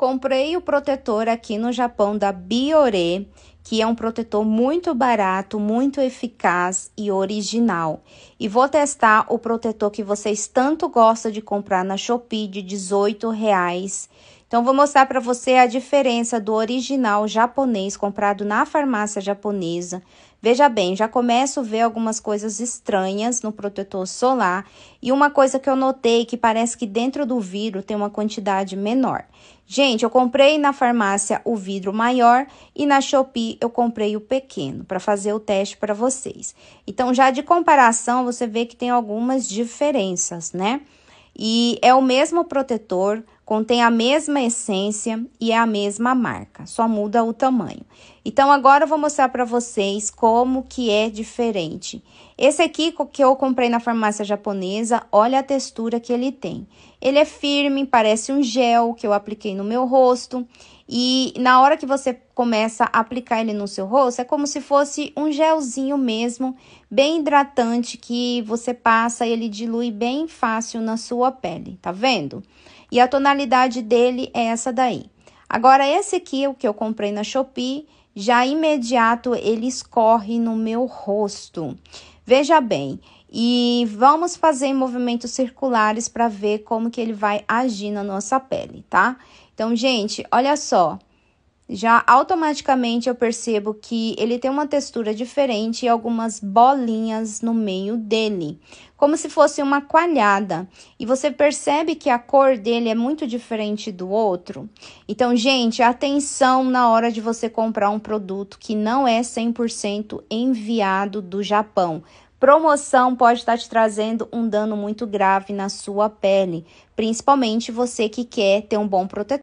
Comprei o protetor aqui no Japão da Biore, que é um protetor muito barato, muito eficaz e original. E vou testar o protetor que vocês tanto gostam de comprar na Shopee de 18 reais então vou mostrar para você a diferença do original japonês comprado na farmácia japonesa. Veja bem, já começo a ver algumas coisas estranhas no protetor solar e uma coisa que eu notei que parece que dentro do vidro tem uma quantidade menor. Gente, eu comprei na farmácia o vidro maior e na Shopee eu comprei o pequeno para fazer o teste para vocês. Então já de comparação você vê que tem algumas diferenças, né? E é o mesmo protetor, contém a mesma essência e é a mesma marca, só muda o tamanho. Então agora eu vou mostrar para vocês como que é diferente. Esse aqui que eu comprei na farmácia japonesa, olha a textura que ele tem. Ele é firme, parece um gel que eu apliquei no meu rosto e na hora que você começa a aplicar ele no seu rosto, é como se fosse um gelzinho mesmo, bem hidratante que você passa e ele dilui bem fácil na sua pele, tá vendo? Tá vendo? E a tonalidade dele é essa daí. Agora, esse aqui, o que eu comprei na Shopee, já imediato ele escorre no meu rosto. Veja bem, e vamos fazer movimentos circulares para ver como que ele vai agir na nossa pele, tá? Então, gente, olha só já automaticamente eu percebo que ele tem uma textura diferente e algumas bolinhas no meio dele, como se fosse uma coalhada. E você percebe que a cor dele é muito diferente do outro. Então, gente, atenção na hora de você comprar um produto que não é 100% enviado do Japão. Promoção pode estar te trazendo um dano muito grave na sua pele, principalmente você que quer ter um bom protetor.